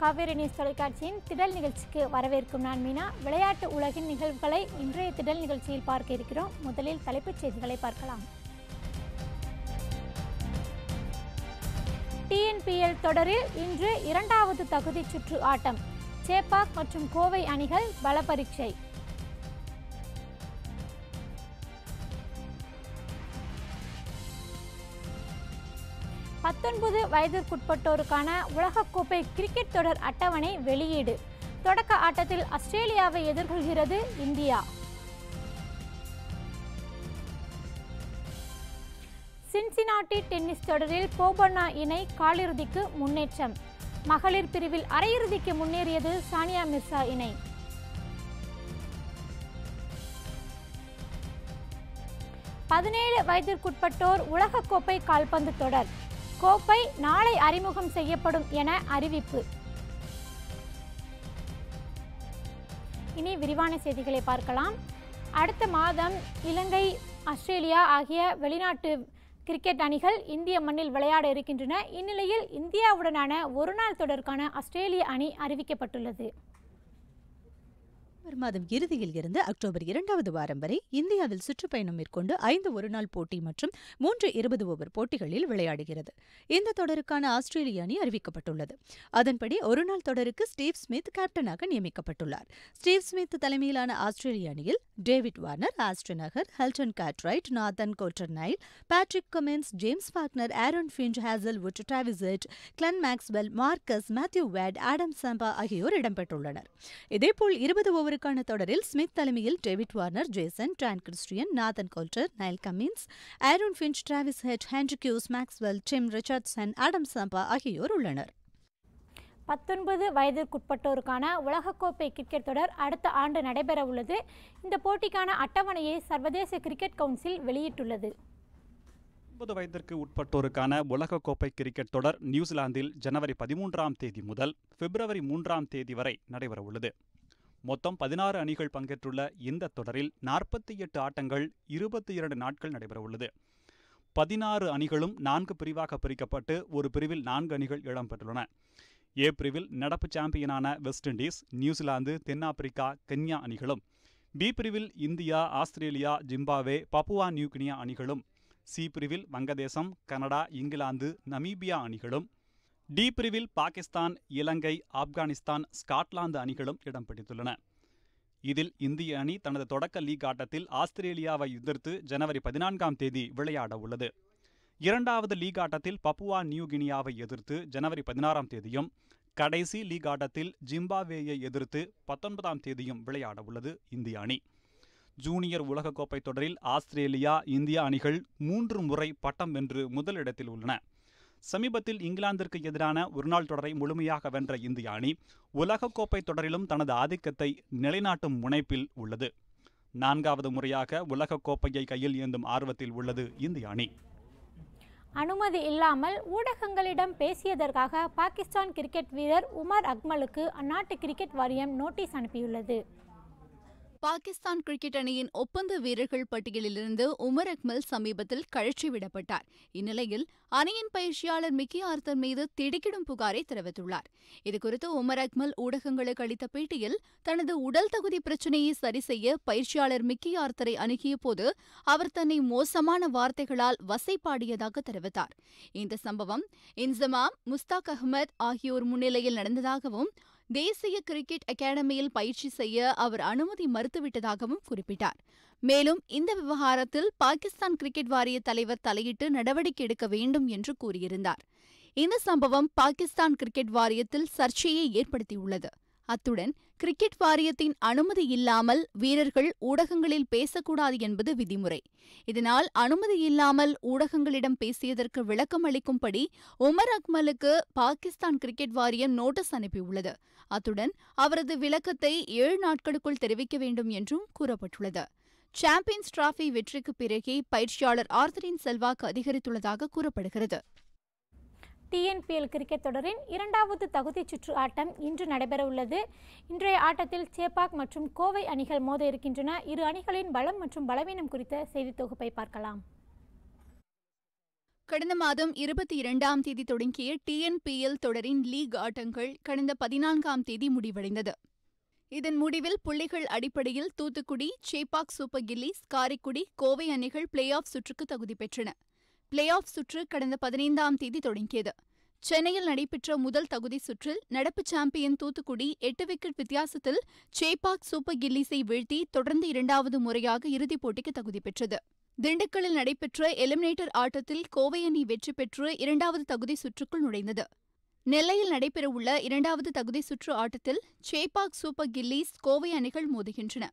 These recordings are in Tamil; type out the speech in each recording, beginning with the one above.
காவேரி நியூஸ் தொலைக்காட்சியின் திடல் நிகழ்ச்சிக்கு வரவேற்கும் நான் மீனா விளையாட்டு உலகின் நிகழ்வுகளை இன்றைய திடல் நிகழ்ச்சியில் பார்க்க இருக்கிறோம் முதலில் தலைப்புச் செய்திகளை பார்க்கலாம் டிஎன்பிஎல் தொடரில் இன்று இரண்டாவது தகுதி சுற்று ஆட்டம் சேப்பாக் மற்றும் கோவை அணிகள் பல பரீட்சை பத்தொன்பது வயதிற்குட்பட்டோருக்கான உலகக்கோப்பை கிரிக்கெட் தொடர் அட்டவணை வெளியீடு தொடக்க ஆட்டத்தில் ஆஸ்திரேலியாவை எதிர்கொள்கிறது இந்தியா சின்சினாட்டி டென்னிஸ் தொடரில் போபண்ணா இணை காலிறுதிக்கு முன்னேற்றம் மகளிர் பிரிவில் அரையிறுதிக்கு முன்னேறியது சானியா மிர்சா இணை பதினேழு வயதிற்குட்பட்டோர் உலகக்கோப்பை கால்பந்து தொடர் கோப்பை நாளை அறிமுகம் செய்யப்படும் என அறிவிப்பு இனி விரிவான செய்திகளை பார்க்கலாம் அடுத்த மாதம் இலங்கை ஆஸ்திரேலியா ஆகிய வெளிநாட்டு கிரிக்கெட் அணிகள் இந்திய மண்ணில் விளையாட இருக்கின்றன இந்நிலையில் இந்தியாவுடனான ஒருநாள் தொடருக்கான ஆஸ்திரேலிய அணி அறிவிக்கப்பட்டுள்ளது நவம்பர் மாதம் இறுதியில் இருந்து அக்டோபர் இரண்டாவது வாரம் வரை இந்தியாவில் சுற்றுப்பயணம் மேற்கொண்டு ஐந்து ஒருநாள் போட்டி மற்றும் மூன்று இருபது ஓவர் போட்டிகளில் விளையாடுகிறது இந்த தொடருக்கான ஆஸ்திரேலிய அணி அறிவிக்கப்பட்டுள்ளது அதன்படி ஒருநாள் தொடருக்கு ஸ்டீவ் ஸ்மித் கேப்டனாக நியமிக்கப்பட்டுள்ளார் ஸ்டீவ் ஸ்மித் தலைமையிலான ஆஸ்திரேலிய அணியில் David Warner Ashton Agar Hilton Cartwright Nathan Coulter Nile Patrick Cummins James Faulkner Aaron Finch Hazlewood Travis Head Glenn Maxwell Marcus Matthew Wade Adam Zampa ஆகியோர் இடம்பெற்றுள்ளனர் இதேபோல் இருபது ஓவர் ஓவருக்கான தொடரில் ஸ்மித் தலைமையில் David Warner Jason Dan Christian Nathan Coulter Nile Cummins Aaron Finch Travis Head Henry Maxwell Tim Richardson Adam Zampa ஆகியோர் உள்ளனர் பத்தொன்பது வயதிற்குட்பட்டோருக்கான உலகக்கோப்பை கிரிக்கெட் தொடர் அடுத்த ஆண்டு நடைபெற உள்ளது இந்த போட்டிக்கான அட்டவணையை சர்வதேச கிரிக்கெட் கவுன்சில் வெளியிட்டுள்ளது ஒன்பது வயதிற்கு உட்பட்டோருக்கான உலகக்கோப்பை கிரிக்கெட் தொடர் நியூசிலாந்தில் ஜனவரி பதிமூன்றாம் தேதி முதல் பிப்ரவரி மூன்றாம் தேதி வரை நடைபெறவுள்ளது மொத்தம் பதினாறு அணிகள் பங்கேற்றுள்ள இந்த தொடரில் நாற்பத்தி எட்டு ஆட்டங்கள் இருபத்தி இரண்டு நாட்கள் நடைபெறவுள்ளது பதினாறு அணிகளும் நான்கு பிரிவாக பிரிக்கப்பட்டு ஒரு பிரிவில் நான்கு அணிகள் இடம்பெற்றுள்ளன ஏ பிரிவில் நடப்பு சாம்பியனான வெஸ்ட் இண்டீஸ் நியூசிலாந்து தென்னாப்பிரிக்கா கென்யா அணிகளும் பி பிரிவில் India Australia Zimbabwe Papua New Guinea அணிகளும் சி பிரிவில் வங்கதேசம் கனடா இங்கிலாந்து நமீபியா அணிகளும் டி பிரிவில் பாகிஸ்தான் இலங்கை ஆப்கானிஸ்தான் ஸ்காட்லாந்து அணிகளும் இடம் பிடித்துள்ளன இதில் இந்திய அணி தனது தொடக்க லீக் ஆட்டத்தில் ஆஸ்திரேலியாவை எதிர்த்து ஜனவரி பதினான்காம் தேதி விளையாட உள்ளது இரண்டாவது லீக் ஆட்டத்தில் பப்புவா நியூ கினியாவை எதிர்த்து ஜனவரி பதினாறாம் தேதியும் கடைசி லீக் ஆட்டத்தில் ஜிம்பாவேயை எதிர்த்து பத்தொன்பதாம் தேதியும் விளையாட உள்ளது இந்திய அணி ஜூனியர் உலகக்கோப்பை தொடரில் ஆஸ்திரேலியா இந்தியா அணிகள் மூன்று முறை பட்டம் வென்று முதலிடத்தில் உள்ளன சமீபத்தில் இங்கிலாந்திற்கு எதிரான ஒருநாள் தொடரை முழுமையாக வென்ற இந்திய அணி உலகக்கோப்பை தொடரிலும் தனது ஆதிக்கத்தை நிலைநாட்டும் முனைப்பில் உள்ளது நான்காவது முறையாக உலகக்கோப்பையை கையில் ஏந்தும் ஆர்வத்தில் உள்ளது இந்திய அணி அனுமதி இல்லாமல் ஊடகங்களிடம் பேசியதற்காக பாகிஸ்தான் கிரிக்கெட் வீரர் உமர் அக்மலுக்கு அந்நாட்டு கிரிக்கெட் வாரியம் நோட்டீஸ் அனுப்பியுள்ளது பாகிஸ்தான் கிரிக்கெட் அணியின் ஒப்பந்த வீரர்கள் பட்டியலிலிருந்து உமர் அக்மல் சமீபத்தில் கழற்றிவிடப்பட்டார் இந்நிலையில் அணியின் பயிற்சியாளர் மிக்கி ஆர்த்தர் மீது திடுக்கிடும் புகாரை தெரிவித்துள்ளார் இதுகுறித்து உமர் அக்மல் ஊடகங்களுக்கு அளித்த பேட்டியில் தனது உடல் தகுதி பிரச்சினையை சரி செய்ய பயிற்சியாளர் மிக்கி ஆர்த்தரை அணுகிய போது அவர் தன்னை மோசமான வார்த்தைகளால் வசைப்பாடியதாக தெரிவித்தார் இந்த சம்பவம் இன்சமாம் முஸ்தாக் அகமது ஆகியோர் முன்னிலையில் நடந்ததாகவும் தேசிய கிரிக்கெட் அகாடமியில் பயிற்சி செய்ய அவர் அனுமதி மறுத்துவிட்டதாகவும் குறிப்பிட்டார் மேலும் இந்த விவகாரத்தில் பாகிஸ்தான் கிரிக்கெட் வாரிய தலைவர் தலையிட்டு நடவடிக்கை எடுக்க வேண்டும் என்று கூறியிருந்தார் இந்த சம்பவம் பாகிஸ்தான் கிரிக்கெட் வாரியத்தில் சர்ச்சையை ஏற்படுத்தியுள்ளது அத்துடன் கிரிக்கெட் வாரியத்தின் அனுமதி இல்லாமல் வீரர்கள் ஊடகங்களில் பேசக்கூடாது என்பது விதிமுறை இதனால் அனுமதி இல்லாமல் ஊடகங்களிடம் பேசியதற்கு விளக்கம் அளிக்கும்படி உமர் அக்மலுக்கு பாகிஸ்தான் கிரிக்கெட் வாரியம் நோட்டீஸ் அனுப்பியுள்ளது அத்துடன் அவரது விளக்கத்தை ஏழு நாட்களுக்குள் தெரிவிக்க வேண்டும் என்றும் கூறப்பட்டுள்ளது சாம்பியன்ஸ் டிராபி வெற்றிக்கு பிறகே பயிற்சியாளர் ஆர்தரின் செல்வாக்கு அதிகரித்துள்ளதாக கூறப்படுகிறது டிஎன்பிஎல் கிரிக்கெட் தொடரின் இரண்டாவது தகுதிச் சுற்று ஆட்டம் இன்று நடைபெறவுள்ளது இன்றைய ஆட்டத்தில் சேப்பாக் மற்றும் கோவை அணிகள் மோத இருக்கின்றன இரு அணிகளின் பலம் மற்றும் பலவீனம் குறித்த செய்தி தொகுப்பை பார்க்கலாம் கடந்த மாதம் இருபத்தி இரண்டாம் தேதி தொடங்கிய டிஎன்பிஎல் தொடரின் லீக் ஆட்டங்கள் கடந்த பதினான்காம் தேதி முடிவடைந்தது இதன் முடிவில் புள்ளிகள் அடிப்படையில் தூத்துக்குடி சேப்பாக் சூப்பர் கில்லிஸ் காரைக்குடி கோவை அணிகள் பிளே ஆஃப் சுற்றுக்கு தகுதி பெற்றன பிளே ஆஃப் சுற்று கடந்த பதினைந்தாம் தேதி தொடங்கியது சென்னையில் நடைபெற்ற முதல் தகுதி சுற்றில் நடப்பு சாம்பியன் தூத்துக்குடி எட்டு விக்கெட் வித்தியாசத்தில் சேப்பாக் சூப்பர் கில்லிஸை வீழ்த்தி தொடர்ந்து இரண்டாவது முறையாக இறுதிப் போட்டிக்கு தகுதி பெற்றது திண்டுக்கல்லில் நடைபெற்ற எலிமினேட்டர் ஆட்டத்தில் கோவை அணி வெற்றி பெற்று இரண்டாவது தகுதி சுற்றுக்குள் நுழைந்தது நெல்லையில் நடைபெறவுள்ள இரண்டாவது தகுதி சுற்று ஆட்டத்தில் சேப்பாக் சூப்பர் கில்லிஸ் கோவை அணிகள் மோதுகின்றன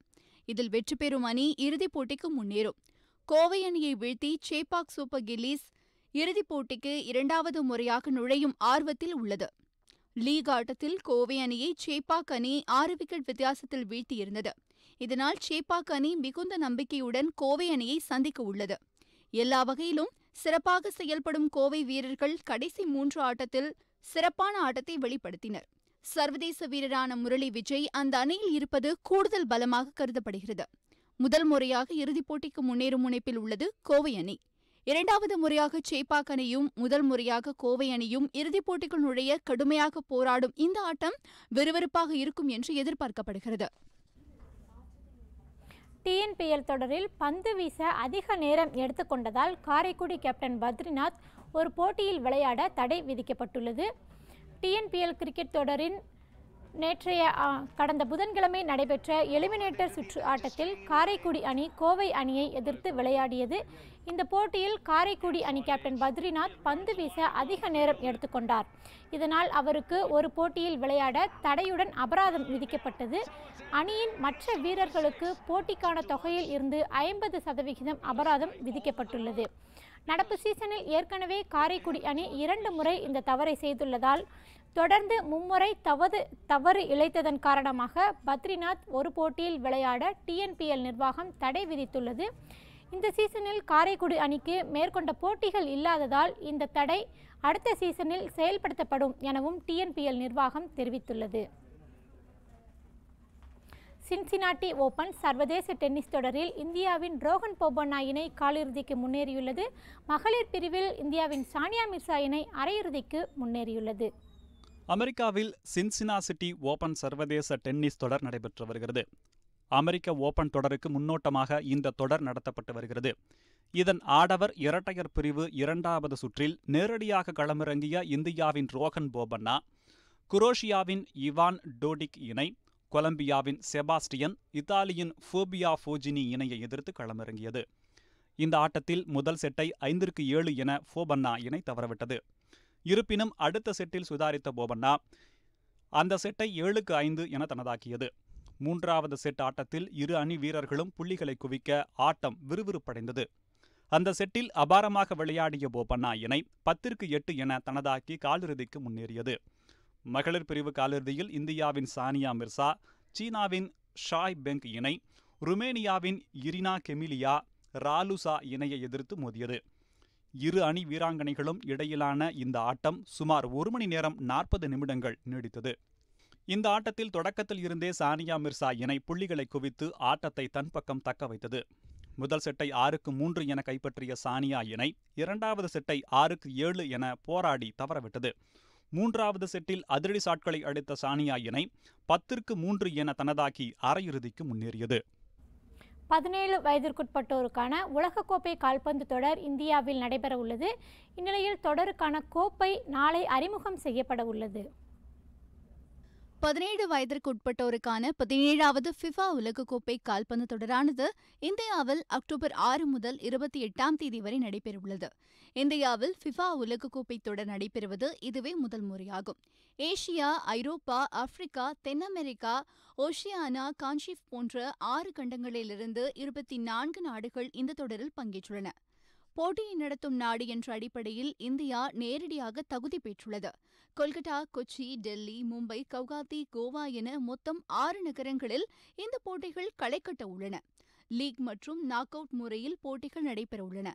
இதில் வெற்றி பெறும் அணி இறுதிப் போட்டிக்கு முன்னேறும் கோவை அணியை வீழ்த்தி சேப்பாக் சூப்பர் கில்லிஸ் இறுதிப் போட்டிக்கு இரண்டாவது முறையாக நுழையும் ஆர்வத்தில் உள்ளது லீக் ஆட்டத்தில் கோவை அணியை சேப்பாக் அணி ஆறு விக்கெட் வித்தியாசத்தில் வீழ்த்தியிருந்தது இதனால் சேப்பாக் அணி மிகுந்த நம்பிக்கையுடன் கோவை அணியை சந்திக்க உள்ளது எல்லா வகையிலும் சிறப்பாக செயல்படும் கோவை வீரர்கள் கடைசி மூன்று ஆட்டத்தில் சிறப்பான ஆட்டத்தை வெளிப்படுத்தினர் சர்வதேச வீரரான முரளி விஜய் அந்த அணியில் இருப்பது கூடுதல் பலமாக கருதப்படுகிறது முதல் முறையாக இறுதிப் போட்டிக்கு முன்னேறும் முனைப்பில் உள்ளது கோவை அணி இரண்டாவது முறையாக சேப்பாக் அணியும் முதல் முறையாக கோவை அணியும் இறுதிப் போட்டிக்குள் நுழைய கடுமையாக போராடும் இந்த ஆட்டம் விறுவிறுப்பாக இருக்கும் என்று எதிர்பார்க்கப்படுகிறது டிஎன்பிஎல் தொடரில் பந்து வீச அதிக நேரம் எடுத்துக்கொண்டதால் காரைக்குடி கேப்டன் பத்ரிநாத் ஒரு போட்டியில் விளையாட தடை விதிக்கப்பட்டுள்ளது டிஎன்பிஎல் கிரிக்கெட் தொடரின் நேற்றைய கடந்த புதன்கிழமை நடைபெற்ற எலிமினேட்டர் சுற்று ஆட்டத்தில் காரைக்குடி அணி கோவை அணியை எதிர்த்து விளையாடியது இந்த போட்டியில் காரைக்குடி அணி கேப்டன் பத்ரிநாத் பந்து வீச அதிக நேரம் எடுத்துக்கொண்டார் இதனால் அவருக்கு ஒரு போட்டியில் விளையாட தடையுடன் அபராதம் விதிக்கப்பட்டது அணியின் மற்ற வீரர்களுக்கு போட்டிக்கான தொகையில் இருந்து ஐம்பது சதவிகிதம் அபராதம் விதிக்கப்பட்டுள்ளது நடப்பு சீசனில் ஏற்கனவே காரைக்குடி அணி இரண்டு முறை இந்த தவறை செய்துள்ளதால் தொடர்ந்து மும்முறை தவறு தவறு இழைத்ததன் காரணமாக பத்ரிநாத் ஒரு போட்டியில் விளையாட டிஎன்பிஎல் நிர்வாகம் தடை விதித்துள்ளது இந்த சீசனில் காரைக்குடி அணிக்கு மேற்கொண்ட போட்டிகள் இல்லாததால் இந்த தடை அடுத்த சீசனில் செயல்படுத்தப்படும் எனவும் டிஎன்பிஎல் நிர்வாகம் தெரிவித்துள்ளது சின்சினாட்டி ஓபன் சர்வதேச டென்னிஸ் தொடரில் இந்தியாவின் ரோகன் போபண்ணா இணை காலிறுதிக்கு முன்னேறியுள்ளது மகளிர் பிரிவில் இந்தியாவின் சானியா மிர்சா இணை அரையிறுதிக்கு முன்னேறியுள்ளது அமெரிக்காவில் சின்சினா சிட்டி ஓபன் சர்வதேச டென்னிஸ் தொடர் நடைபெற்று வருகிறது அமெரிக்க ஓபன் தொடருக்கு முன்னோட்டமாக இந்த தொடர் நடத்தப்பட்டு வருகிறது இதன் ஆடவர் இரட்டையர் பிரிவு இரண்டாவது சுற்றில் நேரடியாக களமிறங்கிய இந்தியாவின் ரோகன் போபண்ணா குரோஷியாவின் இவான் டோடிக் இணை கொலம்பியாவின் செபாஸ்டியன் இத்தாலியின் ஃபோபியா ஃபோஜினி இணையை எதிர்த்து களமிறங்கியது இந்த ஆட்டத்தில் முதல் செட்டை ஐந்திற்கு ஏழு என ஃபோபன்னா இணை தவறவிட்டது இருப்பினும் அடுத்த செட்டில் சுதாரித்த போபண்ணா அந்த செட்டை ஏழுக்கு ஐந்து என தனதாக்கியது மூன்றாவது செட் ஆட்டத்தில் இரு அணி வீரர்களும் புள்ளிகளை குவிக்க ஆட்டம் விறுவிறுப்படைந்தது அந்த செட்டில் அபாரமாக விளையாடிய போபண்ணா இணை பத்திற்கு எட்டு என தனதாக்கி காலிறுதிக்கு முன்னேறியது மகளிர் பிரிவு காலிறுதியில் இந்தியாவின் சானியா மிர்சா சீனாவின் ஷாய் பெங்க் இணை ருமேனியாவின் இரினா கெமிலியா ராலுசா இணையை எதிர்த்து மோதியது இரு அணி வீராங்கனைகளும் இடையிலான இந்த ஆட்டம் சுமார் ஒரு மணி நேரம் நாற்பது நிமிடங்கள் நீடித்தது இந்த ஆட்டத்தில் தொடக்கத்தில் இருந்தே சானியா மிர்சா இணை புள்ளிகளை குவித்து ஆட்டத்தை தன் பக்கம் தக்க வைத்தது முதல் செட்டை ஆறுக்கு மூன்று என கைப்பற்றிய சானியா இணை இரண்டாவது செட்டை ஆறுக்கு ஏழு என போராடி தவறவிட்டது மூன்றாவது செட்டில் அதிரடி சாட்களை அடித்த சானியா இணை பத்திற்கு மூன்று என தனதாக்கி அரையிறுதிக்கு முன்னேறியது பதினேழு வயதிற்குட்பட்டோருக்கான உலகக்கோப்பை கால்பந்து தொடர் இந்தியாவில் நடைபெற உள்ளது இந்நிலையில் தொடருக்கான கோப்பை நாளை அறிமுகம் செய்யப்பட உள்ளது பதினேழு வயதிற்குட்பட்டோருக்கான பதினேழாவது ஃபிஃபா உலகக்கோப்பை கால்பந்து தொடரானது இந்தியாவில் அக்டோபர் ஆறு முதல் இருபத்தி எட்டாம் தேதி வரை நடைபெறவுள்ளது இந்தியாவில் ஃபிஃபா உலகக்கோப்பை தொடர் நடைபெறுவது இதுவே முதல் முறையாகும் ஏசியா ஐரோப்பா ஆப்பிரிக்கா தென் அமெரிக்கா ஓஷியானா காஞ்சிப் போன்ற ஆறு கண்டங்களிலிருந்து இருபத்தி நான்கு நாடுகள் இந்த தொடரில் பங்கேற்றுள்ளன போட்டியை நடத்தும் நாடு என்ற அடிப்படையில் இந்தியா நேரடியாக தகுதி பெற்றுள்ளது கொல்கட்டா கொச்சி டெல்லி மும்பை கவுகாத்தி கோவா என மொத்தம் ஆறு நகரங்களில் இந்த போட்டிகள் களை கட்ட உள்ளன லீக் மற்றும் நாக் அவுட் முறையில் போட்டிகள் நடைபெறவுள்ளன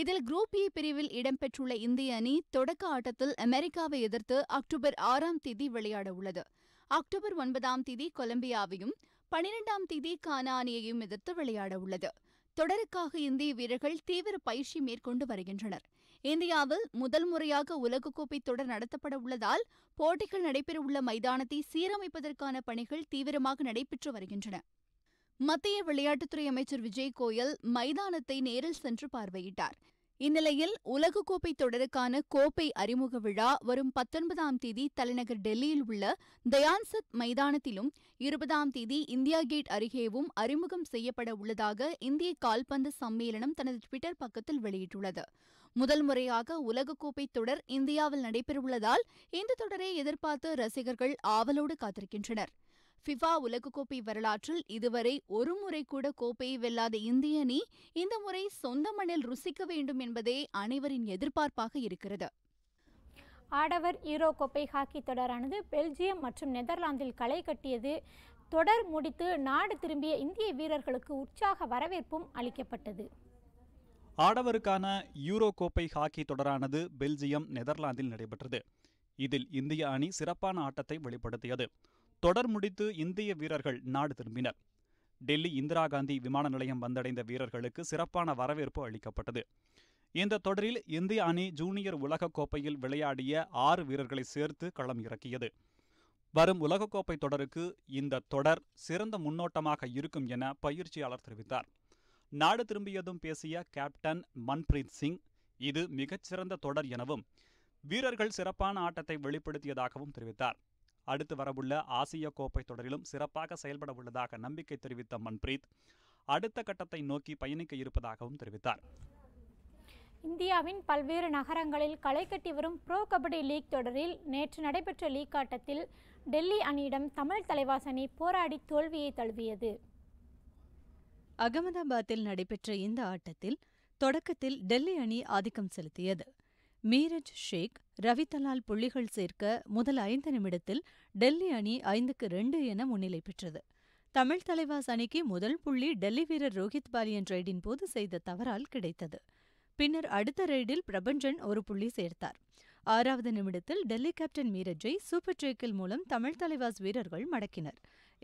இதில் குரூப் ஏ பிரிவில் இடம்பெற்றுள்ள இந்திய அணி தொடக்க ஆட்டத்தில் அமெரிக்காவை எதிர்த்து அக்டோபர் ஆறாம் தேதி விளையாட உள்ளது அக்டோபர் ஒன்பதாம் தேதி கொலம்பியாவையும் பனிரெண்டாம் தேதி கானா அணியையும் எதிர்த்து விளையாட உள்ளது தொடருக்காக இந்திய வீரர்கள் தீவிர பயிற்சி மேற்கொண்டு வருகின்றனர் இந்தியாவில் முதல் முறையாக உலகக்கோப்பை தொடர் நடத்தப்பட உள்ளதால் போட்டிகள் நடைபெறவுள்ள மைதானத்தை சீரமைப்பதற்கான பணிகள் தீவிரமாக நடைபெற்று வருகின்றன மத்திய விளையாட்டுத்துறை அமைச்சர் விஜய் கோயல் மைதானத்தை நேரில் சென்று பார்வையிட்டார் இந்நிலையில் உலகக்கோப்பை தொடருக்கான கோப்பை அறிமுக விழா வரும் பத்தொன்பதாம் தேதி தலைநகர் டெல்லியில் உள்ள தயான்சத் மைதானத்திலும் இருபதாம் தேதி இந்தியா கேட் அருகேவும் அறிமுகம் செய்யப்பட உள்ளதாக இந்திய கால்பந்து சம்மேளனம் தனது டுவிட்டர் பக்கத்தில் வெளியிட்டுள்ளது முதல் முறையாக உலகக்கோப்பை தொடர் இந்தியாவில் நடைபெறவுள்ளதால் இந்த தொடரை எதிர்பார்த்து ரசிகர்கள் ஆவலோடு காத்திருக்கின்றனர் ஃபிஃபா உலகக்கோப்பை வரலாற்றில் இதுவரை ஒருமுறை கூட கோப்பையை வெல்லாத இந்திய அணி இந்த முறை சொந்த மண்ணில் ருசிக்க வேண்டும் என்பதே அனைவரின் எதிர்பார்ப்பாக இருக்கிறது ஆடவர் ஈரோ கோப்பை ஹாக்கி தொடரானது பெல்ஜியம் மற்றும் நெதர்லாந்தில் களை கட்டியது தொடர் முடித்து நாடு திரும்பிய இந்திய வீரர்களுக்கு உற்சாக வரவேற்பும் அளிக்கப்பட்டது ஆடவருக்கான யூரோ கோப்பை ஹாக்கி தொடரானது பெல்ஜியம் நெதர்லாந்தில் நடைபெற்றது இதில் இந்திய அணி சிறப்பான ஆட்டத்தை வெளிப்படுத்தியது தொடர் முடித்து இந்திய வீரர்கள் நாடு திரும்பினர் டெல்லி இந்திரா காந்தி விமான நிலையம் வந்தடைந்த வீரர்களுக்கு சிறப்பான வரவேற்பு அளிக்கப்பட்டது இந்த தொடரில் இந்திய அணி ஜூனியர் உலகக்கோப்பையில் விளையாடிய ஆறு வீரர்களை சேர்த்து களம் இறக்கியது வரும் உலகக்கோப்பை தொடருக்கு இந்த தொடர் சிறந்த முன்னோட்டமாக இருக்கும் என பயிற்சியாளர் தெரிவித்தார் நாடு திரும்பியதும் பேசிய கேப்டன் மன்பிரீத் சிங் இது மிகச்சிறந்த தொடர் எனவும் வீரர்கள் சிறப்பான ஆட்டத்தை வெளிப்படுத்தியதாகவும் தெரிவித்தார் அடுத்து வரவுள்ள ஆசிய கோப்பை தொடரிலும் சிறப்பாக செயல்பட உள்ளதாக நம்பிக்கை தெரிவித்த மன்பிரீத் அடுத்த கட்டத்தை நோக்கி பயணிக்க இருப்பதாகவும் தெரிவித்தார் இந்தியாவின் பல்வேறு நகரங்களில் களை கட்டி வரும் ப்ரோ கபடி லீக் தொடரில் நேற்று நடைபெற்ற லீக் ஆட்டத்தில் டெல்லி அணியிடம் தமிழ் தலைவாஸ் அணி போராடி தோல்வியை தழுவியது அகமதாபாத்தில் நடைபெற்ற இந்த ஆட்டத்தில் தொடக்கத்தில் டெல்லி அணி ஆதிக்கம் செலுத்தியது மீரஜ் ஷேக் ரவிதலால் புள்ளிகள் சேர்க்க முதல் ஐந்து நிமிடத்தில் டெல்லி அணி ஐந்துக்கு ரெண்டு என முன்னிலை பெற்றது தமிழ் தலைவாஸ் அணிக்கு முதல் புள்ளி டெல்லி வீரர் ரோஹித் பாலியன் ரெய்டின் போது செய்த தவறால் கிடைத்தது பின்னர் அடுத்த ரைடில் பிரபஞ்சன் ஒரு புள்ளி சேர்த்தார் ஆறாவது நிமிடத்தில் டெல்லி கேப்டன் மீரஜை சூப்பர் ட்ரேக்கில் மூலம் தமிழ் தலைவாஸ் வீரர்கள் மடக்கினர்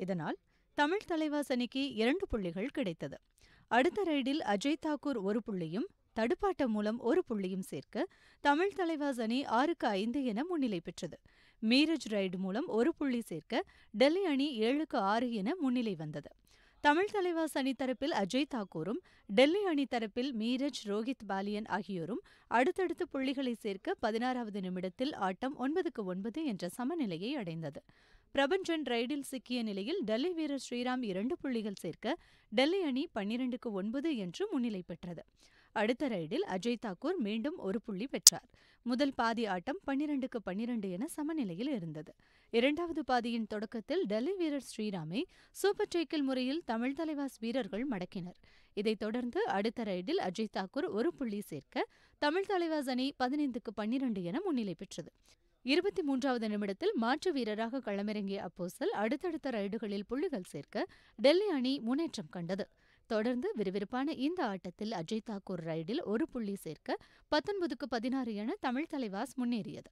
இதனால் தமிழ் தலைவாஸ் அணிக்கு இரண்டு புள்ளிகள் கிடைத்தது அடுத்த ரைடில் அஜய் தாக்கூர் ஒரு புள்ளியும் தடுப்பாட்டம் மூலம் ஒரு புள்ளியும் சேர்க்க தமிழ் தலைவாஸ் அணி ஆறுக்கு ஐந்து என முன்னிலை பெற்றது மீரஜ் ரைடு மூலம் ஒரு புள்ளி சேர்க்க டெல்லி அணி ஏழுக்கு ஆறு என முன்னிலை வந்தது தமிழ் தலைவாஸ் அணி தரப்பில் அஜய் தாக்கூரும் டெல்லி அணி தரப்பில் மீரஜ் ரோஹித் பாலியன் ஆகியோரும் அடுத்தடுத்து புள்ளிகளை சேர்க்க பதினாறாவது நிமிடத்தில் ஆட்டம் ஒன்பதுக்கு ஒன்பது என்ற சமநிலையை அடைந்தது பிரபஞ்சன் ரைடில் சிக்கிய நிலையில் டெல்லி வீரர் ஸ்ரீராம் இரண்டு புள்ளிகள் சேர்க்க டெல்லி அணி பன்னிரண்டுக்கு ஒன்பது என்று முன்னிலை பெற்றது அடுத்த ரைடில் அஜய் தாக்கூர் மீண்டும் ஒரு புள்ளி பெற்றார் முதல் பாதி ஆட்டம் பன்னிரண்டுக்கு பன்னிரண்டு என சமநிலையில் இருந்தது இரண்டாவது பாதியின் தொடக்கத்தில் டெல்லி வீரர் ஸ்ரீராமை சூப்பர் டேக்கில் முறையில் தமிழ் தலைவாஸ் வீரர்கள் மடக்கினர் இதைத் தொடர்ந்து அடுத்த ரைடில் அஜய் தாக்கூர் ஒரு புள்ளி சேர்க்க தமிழ் தலைவாஸ் அணி பதினைந்துக்கு பன்னிரண்டு என முன்னிலை பெற்றது இருபத்தி மூன்றாவது நிமிடத்தில் மாற்று வீரராக களமிறங்கிய அப்போசல் அடுத்தடுத்த ரைடுகளில் புள்ளிகள் சேர்க்க டெல்லி அணி முன்னேற்றம் கண்டது தொடர்ந்து விறுவிறுப்பான இந்த ஆட்டத்தில் அஜய் தாக்கூர் ரைடில் ஒரு புள்ளி சேர்க்க பத்தொன்பதுக்கு பதினாறு என தமிழ் தலைவாஸ் முன்னேறியது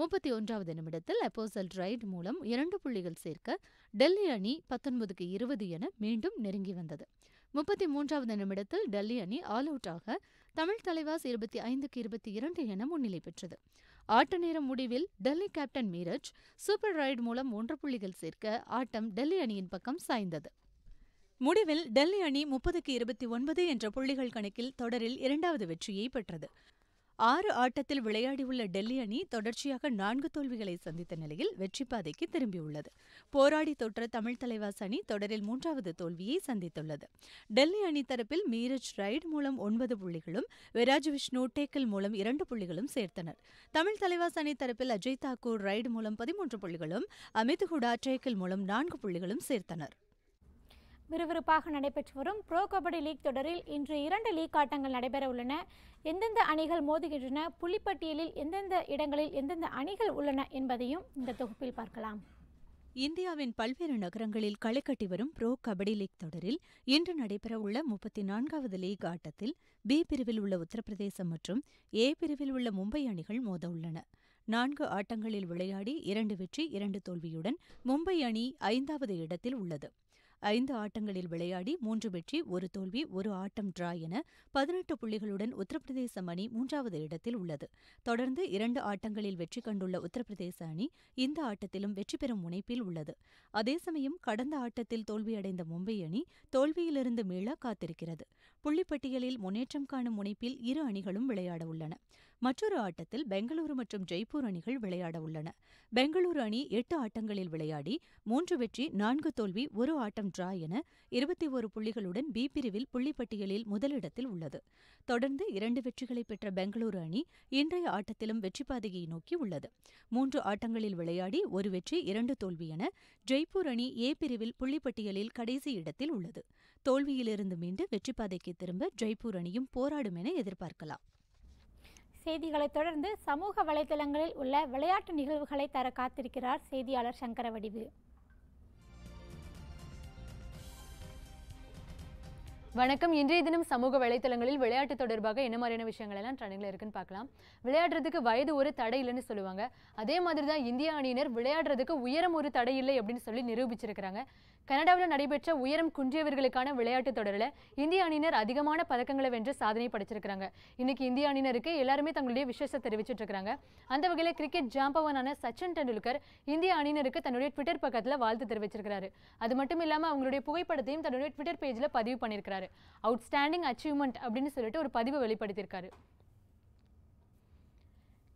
முப்பத்தி ஒன்றாவது நிமிடத்தில் அப்போசல் ரைட் மூலம் இரண்டு புள்ளிகள் சேர்க்க டெல்லி அணி பத்தொன்பதுக்கு இருபது என மீண்டும் நெருங்கி வந்தது முப்பத்தி மூன்றாவது நிமிடத்தில் டெல்லி அணி ஆல் அவுட்டாக தமிழ் தலைவாஸ் இருபத்தி ஐந்துக்கு இருபத்தி இரண்டு என முன்னிலை பெற்றது ஆட்ட நேர முடிவில் Delhi captain Meeraj super raid மூலம் ஒன்று புள்ளிகள் சேர்க்க ஆட்டம் டெல்லி அணியின் பக்கம் சாய்ந்தது முடிவில் டெல்லி அணி முப்பதுக்கு இருபத்தி ஒன்பது என்ற புள்ளிகள் கணக்கில் தொடரில் இரண்டாவது வெற்றியை பெற்றது ஆறு ஆட்டத்தில் விளையாடியுள்ள டெல்லி அணி தொடர்ச்சியாக நான்கு தோல்விகளை சந்தித்த நிலையில் வெற்றி பாதைக்கு திரும்பியுள்ளது போராடி தொற்ற தமிழ் தலைவாஸ் அணி தொடரில் மூன்றாவது தோல்வியை சந்தித்துள்ளது டெல்லி அணி தரப்பில் மீரஜ் ரைட் மூலம் ஒன்பது புள்ளிகளும் விராஜ் விஷ்ணு டேக்கல் மூலம் இரண்டு புள்ளிகளும் சேர்த்தனர் தமிழ் தலைவாஸ் அணி தரப்பில் அஜய் தாக்கூர் ரைடு மூலம் பதிமூன்று புள்ளிகளும் அமித் ஹுடா டேக்கல் மூலம் நான்கு புள்ளிகளும் சேர்த்தனர் விறுவிறுப்பாக நடைபெற்று வரும் ப்ரோ கபடி லீக் தொடரில் இன்று இரண்டு லீக் ஆட்டங்கள் நடைபெற உள்ளன எந்தெந்த அணிகள் மோதுகின்றன புள்ளிப்பட்டியலில் எந்தெந்த இடங்களில் எந்தெந்த அணிகள் உள்ளன என்பதையும் இந்த தொகுப்பில் பார்க்கலாம் இந்தியாவின் பல்வேறு நகரங்களில் களை கட்டி வரும் ப்ரோ கபடி லீக் தொடரில் இன்று நடைபெறவுள்ள முப்பத்தி நான்காவது லீக் ஆட்டத்தில் பி பிரிவில் உள்ள உத்தரப்பிரதேசம் மற்றும் ஏ பிரிவில் உள்ள மும்பை அணிகள் மோத உள்ளன நான்கு ஆட்டங்களில் விளையாடி இரண்டு வெற்றி இரண்டு தோல்வியுடன் மும்பை அணி ஐந்தாவது இடத்தில் உள்ளது ஐந்து ஆட்டங்களில் விளையாடி மூன்று வெற்றி ஒரு தோல்வி ஒரு ஆட்டம் டிரா என பதினெட்டு புள்ளிகளுடன் உத்தரப்பிரதேச அணி மூன்றாவது இடத்தில் உள்ளது தொடர்ந்து இரண்டு ஆட்டங்களில் வெற்றி கண்டுள்ள உத்தரப்பிரதேச அணி இந்த ஆட்டத்திலும் வெற்றி பெறும் முனைப்பில் உள்ளது அதே சமயம் கடந்த ஆட்டத்தில் தோல்வியடைந்த மும்பை அணி தோல்வியிலிருந்து மீள காத்திருக்கிறது புள்ளிப்பட்டியலில் முன்னேற்றம் காணும் முனைப்பில் இரு அணிகளும் விளையாட உள்ளன மற்றொரு ஆட்டத்தில் பெங்களூரு மற்றும் ஜெய்ப்பூர் அணிகள் விளையாட உள்ளன பெங்களூரு அணி எட்டு ஆட்டங்களில் விளையாடி மூன்று வெற்றி நான்கு தோல்வி ஒரு ஆட்டம் டிரா என இருபத்தி ஒரு புள்ளிகளுடன் பி பிரிவில் புள்ளிப்பட்டியலில் முதலிடத்தில் உள்ளது தொடர்ந்து இரண்டு வெற்றிகளை பெற்ற பெங்களூரு அணி இன்றைய ஆட்டத்திலும் வெற்றி பாதையை நோக்கி உள்ளது மூன்று ஆட்டங்களில் விளையாடி ஒரு வெற்றி இரண்டு தோல்வி என ஜெய்ப்பூர் அணி ஏ பிரிவில் புள்ளிப்பட்டியலில் கடைசி இடத்தில் உள்ளது தோல்வியிலிருந்து மீண்டு வெற்றிப்பாதைக்கு திரும்ப ஜெய்ப்பூர் அணியும் போராடும் என எதிர்பார்க்கலாம் செய்திகளை தொடர்ந்து சமூக வலைதளங்களில் உள்ள விளையாட்டு நிகழ்வுகளை தர காத்திருக்கிறார் செய்தியாளர் சங்கரவடிவு வணக்கம் இன்றைய தினம் சமூக வலைத்தளங்களில் விளையாட்டு தொடர்பாக என்ன மாதிரியான விஷயங்கள் எல்லாம் ட்ரெண்டிங்ல இருக்குன்னு பார்க்கலாம் விளையாடுறதுக்கு வயது ஒரு தடை இல்லைன்னு சொல்லுவாங்க அதே மாதிரி தான் இந்திய அணியினர் விளையாடுறதுக்கு உயரம் ஒரு தடை இல்லை அப்படின்னு சொல்லி நிரூபிச்சிருக்கிறாங்க கனடாவில் நடைபெற்ற உயரம் குன்றியவர்களுக்கான விளையாட்டு தொடரில் இந்திய அணியினர் அதிகமான பதக்கங்களை வென்று சாதனை படைச்சிருக்கிறாங்க இன்னைக்கு இந்திய அணியினருக்கு எல்லாருமே தங்களுடைய விசேஷம் தெரிவிச்சிட்டு இருக்கிறாங்க அந்த வகையில் கிரிக்கெட் ஜாம்பவனான சச்சின் டெண்டுல்கர் இந்திய அணியினருக்கு தன்னுடைய ட்விட்டர் பக்கத்தில் வாழ்த்து தெரிவிச்சிருக்கிறாரு அது மட்டும் இல்லாமல் அவங்களுடைய புகைப்படத்தையும் தன்னுடைய ட்விட்டர் பேஜில் பதிவு பண்ணியிருக்கிறாரு பண்ணியிருக்காரு அவுட்ஸ்டாண்டிங் அச்சீவ்மெண்ட் அப்படின்னு சொல்லிட்டு ஒரு பதிவு வெளிப்படுத்தியிருக்காரு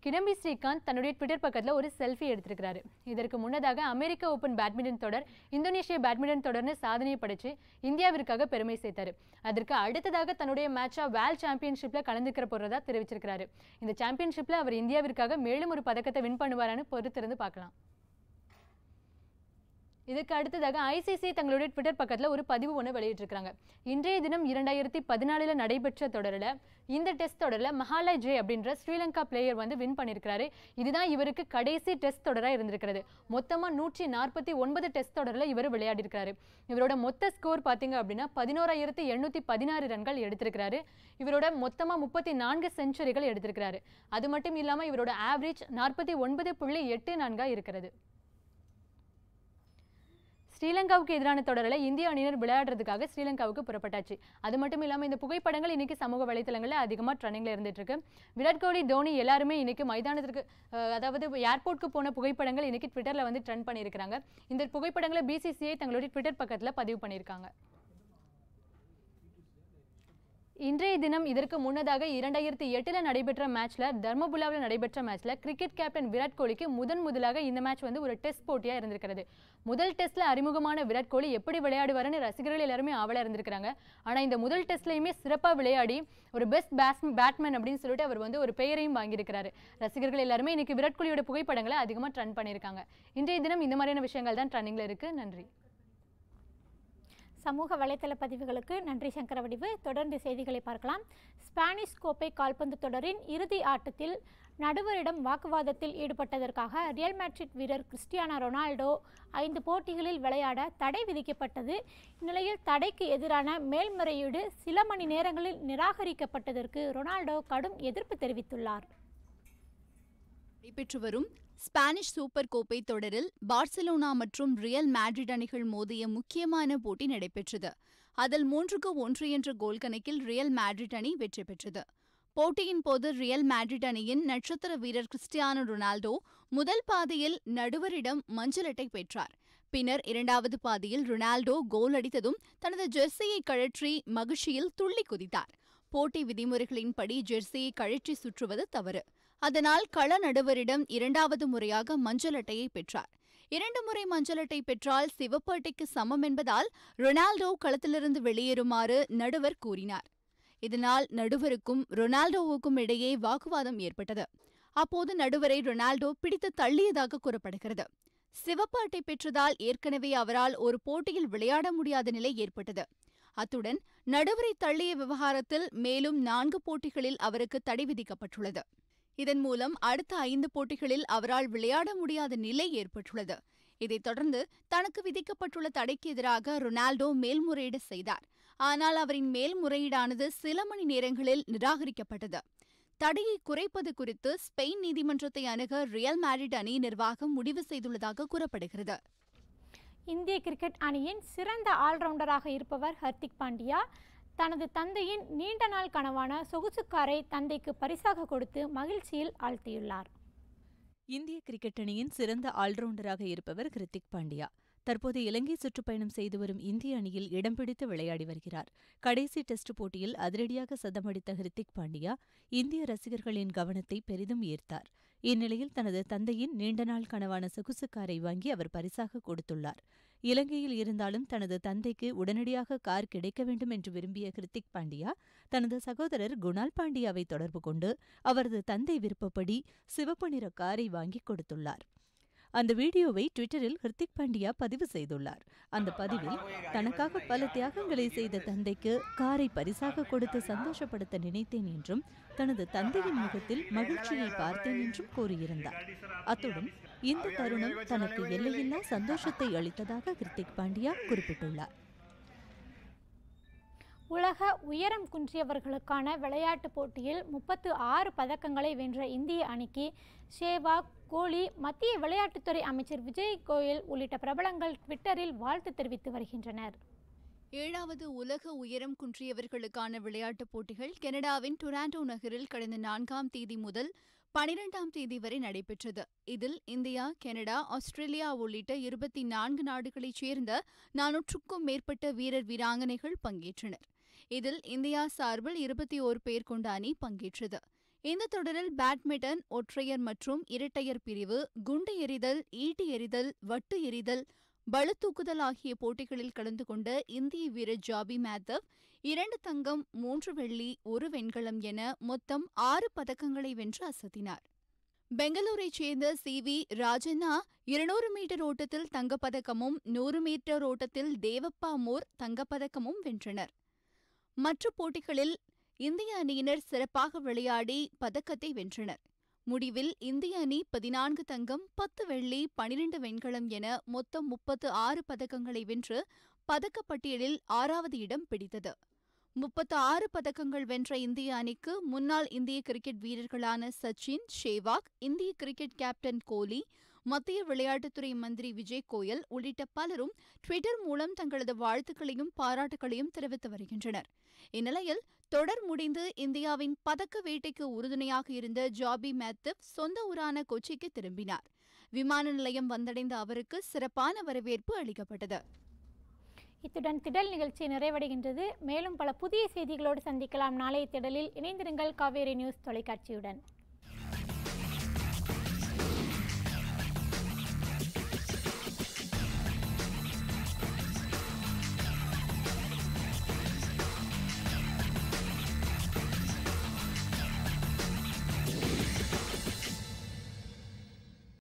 கிடம்பி ஸ்ரீகாந்த் தன்னுடைய ட்விட்டர் பக்கத்தில் ஒரு செல்ஃபி எடுத்திருக்கிறாரு இதற்கு முன்னதாக அமெரிக்க ஓப்பன் பேட்மிண்டன் தொடர் இந்தோனேஷிய பேட்மிண்டன் தொடர்னு சாதனையை படைச்சு இந்தியாவிற்காக பெருமை சேர்த்தார் அதற்கு அடுத்ததாக தன்னுடைய மேட்சாக வேல் சாம்பியன்ஷிப்பில் கலந்துக்கிற போகிறதா தெரிவிச்சிருக்கிறாரு இந்த சாம்பியன்ஷிப்பில் அவர் இந்தியாவிற்காக மேலும் ஒரு பதக்கத்தை வின் பண்ணுவாரான்னு பொறுத்திருந்து பார்க்கலாம் இதுக்கு அடுத்ததாக ஐசிசி தங்களுடைய ட்விட்டர் பக்கத்தில் ஒரு பதிவு ஒன்று வெளியிட்டிருக்காங்க இன்றைய தினம் இரண்டாயிரத்தி பதினாலில் நடைபெற்ற தொடரில் இந்த டெஸ்ட் தொடரில் மஹாலய் ஜே அப்படின்ற ஸ்ரீலங்கா பிளேயர் வந்து வின் பண்ணியிருக்கிறாரு இதுதான் இவருக்கு கடைசி டெஸ்ட் தொடராக இருந்திருக்கிறது மொத்தமாக நூற்றி நாற்பத்தி ஒன்பது டெஸ்ட் தொடரில் இவர் விளையாடிருக்கிறாரு இவரோட மொத்த ஸ்கோர் பார்த்தீங்க அப்படின்னா பதினோராயிரத்தி எண்ணூற்றி பதினாறு ரன்கள் எடுத்திருக்கிறாரு இவரோட மொத்தமாக முப்பத்தி நான்கு செஞ்சுரிகள் எடுத்திருக்கிறாரு அது மட்டும் இல்லாமல் இவரோட ஆவரேஜ் நாற்பத்தி ஒன்பது புள்ளி எட்டு நான்காக இருக்கிறது ஸ்ரீலங்காவுக்கு எதிரான தொடரில் இந்திய அணியினர் விளையாடுறதுக்காக ஸ்ரீலங்காவுக்கு புறப்பட்டாச்சு அது மட்டும் இல்லாமல் இந்த புகைப்படங்கள் இன்றைக்கி சமூக வலைத்தளங்களில் அதிகமாக ட்ரெண்டிங்கில் இருந்துட்டு விராட் கோலி தோனி எல்லாருமே இன்றைக்கி மைதானத்திற்கு அதாவது ஏர்போர்ட்க்கு போன புகைப்படங்கள் இன்றைக்கி ட்விட்டரில் வந்து ட்ரெண்ட் பண்ணியிருக்கிறாங்க இந்த புகைப்படங்களை பிசிசிஐ தங்களுடைய ட்விட்டர் பக்கத்தில் பதிவு பண்ணியிருக்காங்க இன்றைய தினம் இதற்கு முன்னதாக இரண்டாயிரத்தி எட்டில் நடைபெற்ற மேட்ச்சில் தர்மபுலாவில் நடைபெற்ற மேட்ச்சில் கிரிக்கெட் கேப்டன் விராட் கோலிக்கு முதன் முதலாக இந்த மேட்ச் வந்து ஒரு டெஸ்ட் போட்டியாக இருந்திருக்கிறது முதல் டெஸ்ட்ல அறிமுகமான விராட் கோலி எப்படி விளையாடுவாருன்னு ரசிகர்கள் எல்லாருமே ஆவலா இருந்திருக்கிறாங்க ஆனால் இந்த முதல் டெஸ்ட்லையுமே சிறப்பாக விளையாடி ஒரு பெஸ்ட் பேட்ஸ் பேட்மேன் அப்படின்னு சொல்லிட்டு அவர் வந்து ஒரு பெயரையும் வாங்கியிருக்கிறாரு ரசிகர்கள் எல்லாருமே இன்னைக்கு விராட் கோலியோட புகைப்படங்களை அதிகமாக ட்ரெண்ட் பண்ணியிருக்காங்க இன்றைய தினம் இந்த மாதிரியான விஷயங்கள் தான் ட்ரெண்டிங்ல இருக்குது நன்றி சமூக வலைதள பதிவுகளுக்கு நன்றி சங்கர வடிவு தொடர்ந்து செய்திகளை பார்க்கலாம் ஸ்பானிஷ் கோப்பை கால்பந்து தொடரின் இறுதி ஆட்டத்தில் நடுவரிடம் வாக்குவாதத்தில் ஈடுபட்டதற்காக ரியல் மேட்ரிட் வீரர் கிறிஸ்டியானா ரொனால்டோ ஐந்து போட்டிகளில் விளையாட தடை விதிக்கப்பட்டது இந்நிலையில் தடைக்கு எதிரான மேல்முறையீடு சில மணி நேரங்களில் நிராகரிக்கப்பட்டதற்கு ரொனால்டோ கடும் எதிர்ப்பு தெரிவித்துள்ளார் நடைபெற்று வரும் ஸ்பானிஷ் சூப்பர் கோப்பை தொடரில் பார்சலோனா மற்றும் ரியல் மேட்ரிட் அணிகள் மோதிய முக்கியமான போட்டி நடைபெற்றது அதில் மூன்றுக்கு ஒன்று என்ற கோல் கணக்கில் ரியல் மேட்ரிட் அணி வெற்றி பெற்றது போட்டியின் போது ரியல் மேட்ரிட் அணியின் நட்சத்திர வீரர் கிறிஸ்டியானோ ரொனால்டோ முதல் பாதையில் நடுவரிடம் மஞ்சள் அட்டை பெற்றார் பின்னர் இரண்டாவது பாதியில் ரொனால்டோ கோல் அடித்ததும் தனது ஜெர்சியை கழற்றி மகிழ்ச்சியில் துள்ளி குதித்தார் போட்டி விதிமுறைகளின்படி ஜெர்சியை கழற்றி சுற்றுவது தவறு அதனால் கள நடுவரிடம் இரண்டாவது முறையாக மஞ்சள் அட்டையை பெற்றார் இரண்டு முறை மஞ்சள் அட்டை பெற்றால் சிவப்பு அட்டைக்கு சமம் என்பதால் ரொனால்டோ களத்திலிருந்து வெளியேறுமாறு நடுவர் கூறினார் இதனால் நடுவருக்கும் ரொனால்டோவுக்கும் இடையே வாக்குவாதம் ஏற்பட்டது அப்போது நடுவரை ரொனால்டோ பிடித்து தள்ளியதாக கூறப்படுகிறது சிவப்பு அட்டை பெற்றதால் ஏற்கனவே அவரால் ஒரு போட்டியில் விளையாட முடியாத நிலை ஏற்பட்டது அத்துடன் நடுவரை தள்ளிய விவகாரத்தில் மேலும் நான்கு போட்டிகளில் அவருக்கு தடை விதிக்கப்பட்டுள்ளது இதன் மூலம் அடுத்த ஐந்து போட்டிகளில் அவரால் விளையாட முடியாத நிலை ஏற்பட்டுள்ளது இதைத் தொடர்ந்து தனக்கு விதிக்கப்பட்டுள்ள தடைக்கு எதிராக ரொனால்டோ மேல்முறையீடு செய்தார் ஆனால் அவரின் மேல்முறையீடானது சில மணி நேரங்களில் நிராகரிக்கப்பட்டது தடையை குறைப்பது குறித்து ஸ்பெயின் நீதிமன்றத்தை அணுக ரியல் மேரிட் அணி நிர்வாகம் முடிவு செய்துள்ளதாக கூறப்படுகிறது இந்திய கிரிக்கெட் அணியின் சிறந்த ஆல்ரவுண்டராக இருப்பவர் ஹர்திக் பாண்டியா தனது தந்தையின் நீண்ட நாள் கனவான சொகுசுக்காரை தந்தைக்கு பரிசாக கொடுத்து மகிழ்ச்சியில் ஆழ்த்தியுள்ளார் இந்திய கிரிக்கெட் அணியின் சிறந்த ஆல்ரவுண்டராக இருப்பவர் கிருத்திக் பாண்டியா தற்போது இலங்கை சுற்றுப்பயணம் செய்து வரும் இந்திய அணியில் இடம் பிடித்து விளையாடி வருகிறார் கடைசி டெஸ்ட் போட்டியில் அதிரடியாக சதமடித்த ஹிருத்திக் பாண்டியா இந்திய ரசிகர்களின் கவனத்தை பெரிதும் ஈர்த்தார் இந்நிலையில் தனது தந்தையின் நீண்ட நாள் கனவான சொகுசு காரை வாங்கி அவர் பரிசாக கொடுத்துள்ளார் இலங்கையில் இருந்தாலும் தனது தந்தைக்கு உடனடியாக கார் கிடைக்க வேண்டும் என்று விரும்பிய கிருத்திக் பாண்டியா தனது சகோதரர் குணால் பாண்டியாவை தொடர்பு கொண்டு அவரது தந்தை விருப்பப்படி சிவப்பு நிற காரை வாங்கி கொடுத்துள்ளார் அந்த வீடியோவை ட்விட்டரில் ஹிருத்திக் பாண்டியா பதிவு செய்துள்ளார் அந்த பதிவில் தனக்காக பல தியாகங்களை செய்த தந்தைக்கு காரை பரிசாக கொடுத்து சந்தோஷப்படுத்த நினைத்தேன் என்றும் தனது தந்தையின் முகத்தில் மகிழ்ச்சியை பார்த்தேன் என்றும் கூறியிருந்தார் அத்துடன் இந்த தருணம் தனக்கு எல்லையில்லா சந்தோஷத்தை அளித்ததாக ஹிருத்திக் பாண்டியா குறிப்பிட்டுள்ளார் உலக உயரம் குன்றியவர்களுக்கான விளையாட்டுப் போட்டியில் முப்பத்து ஆறு பதக்கங்களை வென்ற இந்திய அணிக்கு ஷேவாக் கோலி மத்திய விளையாட்டுத்துறை அமைச்சர் விஜய் கோயல் உள்ளிட்ட பிரபலங்கள் ட்விட்டரில் வாழ்த்து தெரிவித்து வருகின்றனர் ஏழாவது உலக உயரம் குன்றியவர்களுக்கான விளையாட்டுப் போட்டிகள் கனடாவின் டொராண்டோ நகரில் கடந்த நான்காம் தேதி முதல் பனிரெண்டாம் தேதி வரை நடைபெற்றது இதில் இந்தியா கனடா ஆஸ்திரேலியா உள்ளிட்ட இருபத்தி நான்கு நாடுகளைச் சேர்ந்த நானூற்றுக்கும் மேற்பட்ட வீரர் வீராங்கனைகள் பங்கேற்றனர் இதில் இந்தியா சார்பில் இருபத்தி ஓர் பேர் கொண்ட அணி பங்கேற்றது இந்த தொடரில் பேட்மிண்டன் ஒற்றையர் மற்றும் இரட்டையர் பிரிவு குண்டு எறிதல் ஈட்டி எறிதல் வட்டு எறிதல் பளுத்தூக்குதல் ஆகிய போட்டிகளில் கலந்து கொண்ட இந்திய வீரர் ஜாபி மேத்தவ் இரண்டு தங்கம் மூன்று வெள்ளி ஒரு வெண்கலம் என மொத்தம் ஆறு பதக்கங்களை வென்று அசத்தினார் பெங்களூரைச் சேர்ந்த சி வி ராஜண்ணா இருநூறு மீட்டர் ஓட்டத்தில் தங்கப்பதக்கமும் நூறு மீட்டர் ஓட்டத்தில் தேவப்பா மோர் தங்கப்பதக்கமும் வென்றனர் மற்ற போட்டிகளில் இந்திய அணியினர் சிறப்பாக விளையாடி பதக்கத்தை வென்றனர் முடிவில் இந்திய அணி பதினான்கு தங்கம் பத்து வெள்ளி பனிரெண்டு வெண்கலம் என மொத்தம் முப்பத்து ஆறு பதக்கங்களை வென்று பதக்கப்பட்டியலில் ஆறாவது இடம் பிடித்தது முப்பத்து ஆறு பதக்கங்கள் வென்ற இந்திய அணிக்கு முன்னாள் இந்திய கிரிக்கெட் வீரர்களான சச்சின் ஷேவாக் இந்திய கிரிக்கெட் கேப்டன் கோலி மத்திய விளையாட்டுத்துறை மந்திரி விஜய் கோயல் உள்ளிட்ட பலரும் டுவிட்டர் மூலம் தங்களது வாழ்த்துக்களையும் பாராட்டுகளையும் தெரிவித்து வருகின்றனர் இந்நிலையில் தொடர் முடிந்து இந்தியாவின் பதக்க வேட்டைக்கு உறுதுணையாக இருந்த ஜாபி மேத்திவ் சொந்த ஊரான கொச்சிக்கு திரும்பினார் விமான நிலையம் வந்தடைந்த அவருக்கு சிறப்பான வரவேற்பு அளிக்கப்பட்டது இத்துடன் திடல் நிகழ்ச்சி நிறைவடைகின்றது மேலும் பல புதிய செய்திகளோடு சந்திக்கலாம் நாளைய திடலில் இணைந்திருங்கள் காவேரி நியூஸ் தொலைக்காட்சியுடன்